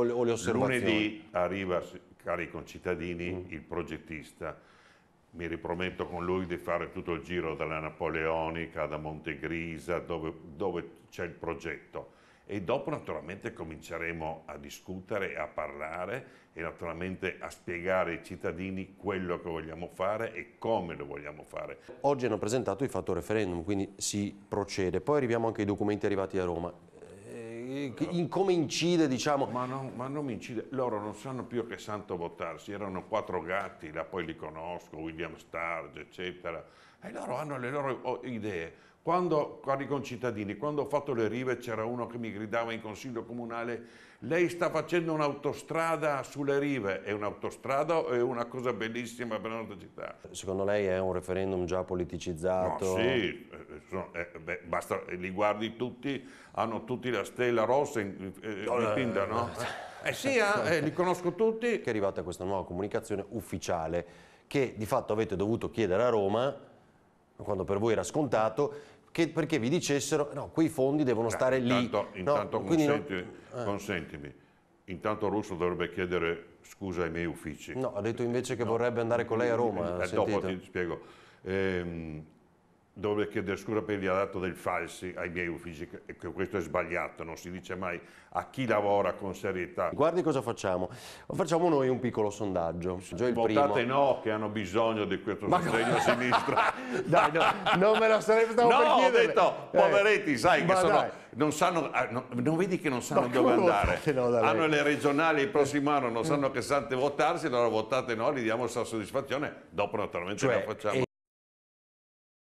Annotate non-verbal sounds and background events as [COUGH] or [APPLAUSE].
o le, o le osservazioni? Lunedì arriva, cari concittadini, mm. il progettista. Mi riprometto con lui di fare tutto il giro dalla Napoleonica, da Montegrisa, dove, dove c'è il progetto e dopo naturalmente cominceremo a discutere, a parlare e naturalmente a spiegare ai cittadini quello che vogliamo fare e come lo vogliamo fare. Oggi hanno presentato il fatto referendum, quindi si procede. Poi arriviamo anche ai documenti arrivati da Roma in come incide, diciamo. Ma, non, ma non incide, loro non sanno più che santo votarsi, erano quattro gatti, là poi li conosco, William Starge, eccetera, e loro hanno le loro oh, idee. Quando, i concittadini, quando ho fatto le rive c'era uno che mi gridava in consiglio comunale lei sta facendo un'autostrada sulle rive, è un'autostrada o è una cosa bellissima per la nostra città? Secondo lei è un referendum già politicizzato? No, sì, sono, eh, beh, basta, eh, li guardi tutti, hanno tutti la stella rossa in, eh, in tinta, no? Eh, eh, [LAUGHS] eh sì, ah, eh, li conosco tutti. Che è arrivata questa nuova comunicazione ufficiale che di fatto avete dovuto chiedere a Roma, quando per voi era scontato, che, perché vi dicessero no, quei fondi devono eh, stare intanto, lì. Intanto no, consentimi, non... eh. consentimi, intanto Russo dovrebbe chiedere scusa ai miei uffici. No, ha detto invece che no. vorrebbe andare con lei a Roma. Eh, dopo ti spiego. Eh, dove chiedere scusa per gli dato del falsi ai miei uffici, e questo è sbagliato, non si dice mai a chi lavora con serietà. Guardi cosa facciamo, facciamo noi un piccolo sondaggio. Votate no che hanno bisogno di questo Ma sostegno a sinistra. [LAUGHS] dai, no, non me lo sarebbe stato no, per chiedere. ho detto, eh. poveretti, sai Ma che sono, non sanno, ah, non, vedi che non sanno dove andare, no, hanno le regionali il prossimo anno, non sanno eh. che sante votarsi, allora votate no, gli diamo la soddisfazione, dopo naturalmente cioè, la facciamo.